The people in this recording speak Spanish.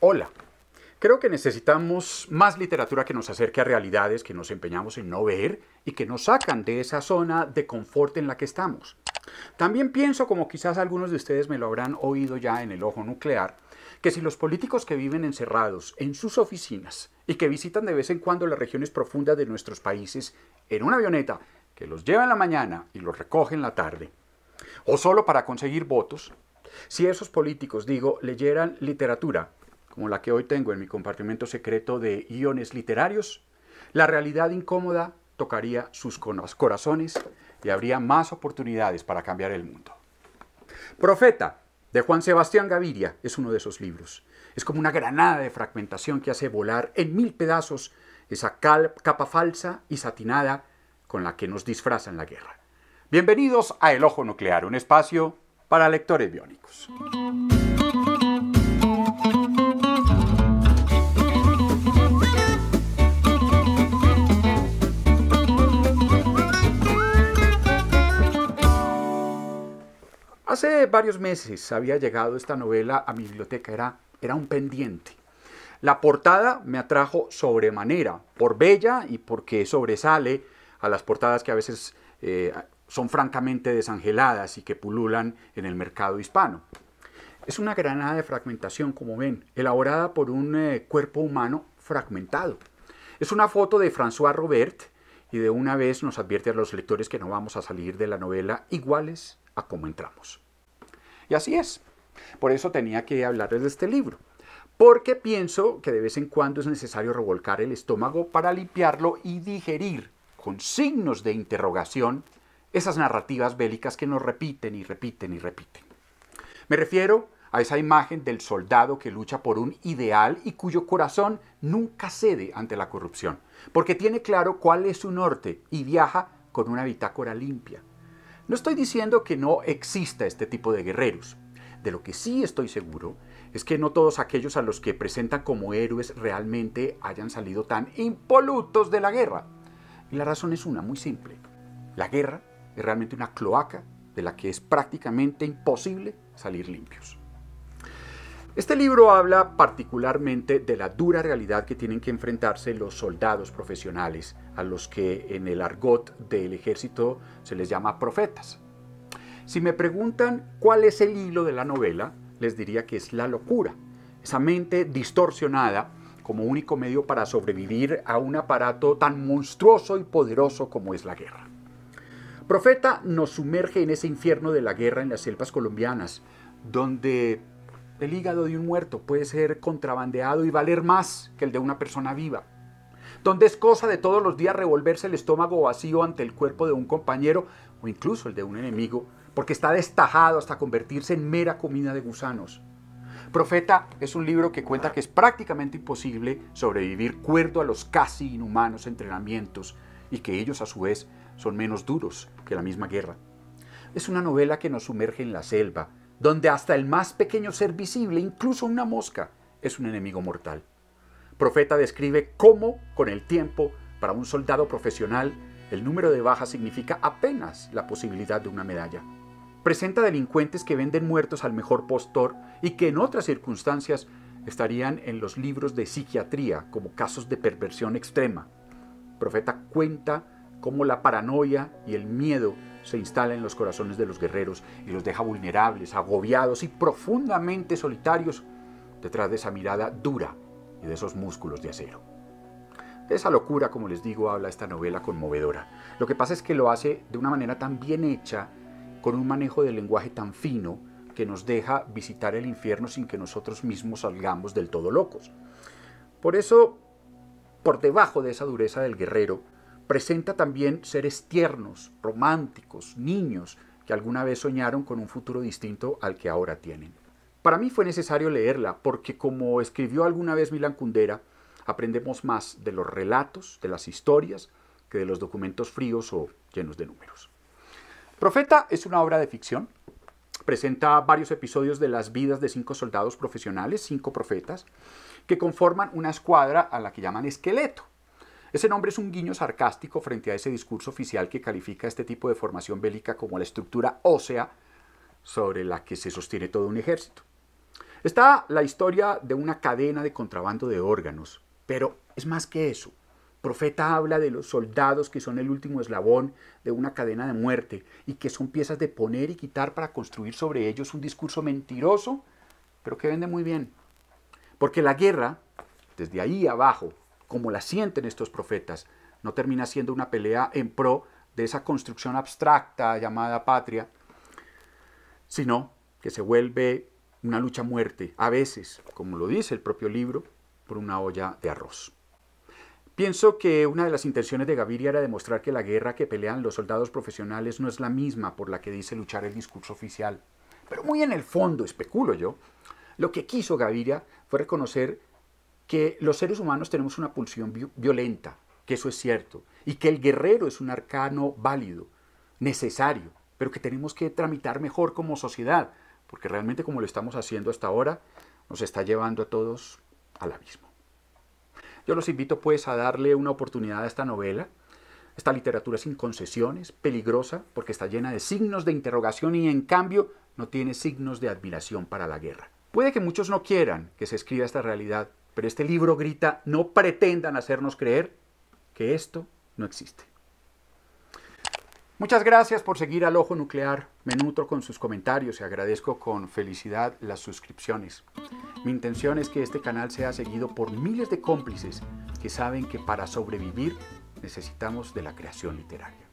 Hola. Creo que necesitamos más literatura que nos acerque a realidades que nos empeñamos en no ver y que nos sacan de esa zona de confort en la que estamos. También pienso, como quizás algunos de ustedes me lo habrán oído ya en el ojo nuclear, que si los políticos que viven encerrados en sus oficinas y que visitan de vez en cuando las regiones profundas de nuestros países en una avioneta que los lleva en la mañana y los recoge en la tarde, o solo para conseguir votos, si esos políticos, digo, leyeran literatura como la que hoy tengo en mi compartimento secreto de guiones literarios, la realidad incómoda tocaría sus corazones y habría más oportunidades para cambiar el mundo. Profeta, de Juan Sebastián Gaviria, es uno de esos libros. Es como una granada de fragmentación que hace volar en mil pedazos esa capa falsa y satinada con la que nos disfrazan la guerra. Bienvenidos a El Ojo Nuclear, un espacio para lectores biónicos. varios meses había llegado esta novela a mi biblioteca, era, era un pendiente. La portada me atrajo sobremanera, por bella y porque sobresale a las portadas que a veces eh, son francamente desangeladas y que pululan en el mercado hispano. Es una granada de fragmentación, como ven, elaborada por un eh, cuerpo humano fragmentado. Es una foto de François Robert y de una vez nos advierte a los lectores que no vamos a salir de la novela iguales a como entramos. Y así es. Por eso tenía que hablarles de este libro. Porque pienso que de vez en cuando es necesario revolcar el estómago para limpiarlo y digerir con signos de interrogación esas narrativas bélicas que nos repiten y repiten y repiten. Me refiero a esa imagen del soldado que lucha por un ideal y cuyo corazón nunca cede ante la corrupción, porque tiene claro cuál es su norte y viaja con una bitácora limpia, no estoy diciendo que no exista este tipo de guerreros. De lo que sí estoy seguro es que no todos aquellos a los que presentan como héroes realmente hayan salido tan impolutos de la guerra. Y la razón es una, muy simple. La guerra es realmente una cloaca de la que es prácticamente imposible salir limpios. Este libro habla particularmente de la dura realidad que tienen que enfrentarse los soldados profesionales, a los que en el argot del ejército se les llama profetas. Si me preguntan cuál es el hilo de la novela, les diría que es la locura, esa mente distorsionada como único medio para sobrevivir a un aparato tan monstruoso y poderoso como es la guerra. Profeta nos sumerge en ese infierno de la guerra en las selvas colombianas, donde el hígado de un muerto puede ser contrabandeado y valer más que el de una persona viva. Donde es cosa de todos los días revolverse el estómago vacío ante el cuerpo de un compañero o incluso el de un enemigo, porque está destajado hasta convertirse en mera comida de gusanos. Profeta es un libro que cuenta que es prácticamente imposible sobrevivir cuerdo a los casi inhumanos entrenamientos y que ellos a su vez son menos duros que la misma guerra. Es una novela que nos sumerge en la selva, donde hasta el más pequeño ser visible, incluso una mosca, es un enemigo mortal. Profeta describe cómo, con el tiempo, para un soldado profesional, el número de bajas significa apenas la posibilidad de una medalla. Presenta delincuentes que venden muertos al mejor postor y que en otras circunstancias estarían en los libros de psiquiatría como casos de perversión extrema. Profeta cuenta cómo la paranoia y el miedo se instala en los corazones de los guerreros y los deja vulnerables, agobiados y profundamente solitarios detrás de esa mirada dura y de esos músculos de acero. De esa locura, como les digo, habla esta novela conmovedora. Lo que pasa es que lo hace de una manera tan bien hecha, con un manejo del lenguaje tan fino, que nos deja visitar el infierno sin que nosotros mismos salgamos del todo locos. Por eso, por debajo de esa dureza del guerrero, presenta también seres tiernos, románticos, niños, que alguna vez soñaron con un futuro distinto al que ahora tienen. Para mí fue necesario leerla porque, como escribió alguna vez Milan Kundera, aprendemos más de los relatos, de las historias, que de los documentos fríos o llenos de números. Profeta es una obra de ficción. Presenta varios episodios de las vidas de cinco soldados profesionales, cinco profetas, que conforman una escuadra a la que llaman esqueleto ese nombre es un guiño sarcástico frente a ese discurso oficial que califica este tipo de formación bélica como la estructura ósea sobre la que se sostiene todo un ejército. Está la historia de una cadena de contrabando de órganos, pero es más que eso. Profeta habla de los soldados que son el último eslabón de una cadena de muerte y que son piezas de poner y quitar para construir sobre ellos un discurso mentiroso, pero que vende muy bien. Porque la guerra, desde ahí abajo, como la sienten estos profetas. No termina siendo una pelea en pro de esa construcción abstracta llamada patria, sino que se vuelve una lucha muerte, a veces, como lo dice el propio libro, por una olla de arroz. Pienso que una de las intenciones de Gaviria era demostrar que la guerra que pelean los soldados profesionales no es la misma por la que dice luchar el discurso oficial. Pero muy en el fondo, especulo yo, lo que quiso Gaviria fue reconocer que los seres humanos tenemos una pulsión violenta, que eso es cierto, y que el guerrero es un arcano válido, necesario, pero que tenemos que tramitar mejor como sociedad, porque realmente como lo estamos haciendo hasta ahora, nos está llevando a todos al abismo. Yo los invito pues a darle una oportunidad a esta novela, esta literatura sin concesiones, peligrosa, porque está llena de signos de interrogación y en cambio no tiene signos de admiración para la guerra. Puede que muchos no quieran que se escriba esta realidad, pero este libro grita, no pretendan hacernos creer que esto no existe. Muchas gracias por seguir al Ojo Nuclear. Me nutro con sus comentarios y agradezco con felicidad las suscripciones. Mi intención es que este canal sea seguido por miles de cómplices que saben que para sobrevivir necesitamos de la creación literaria.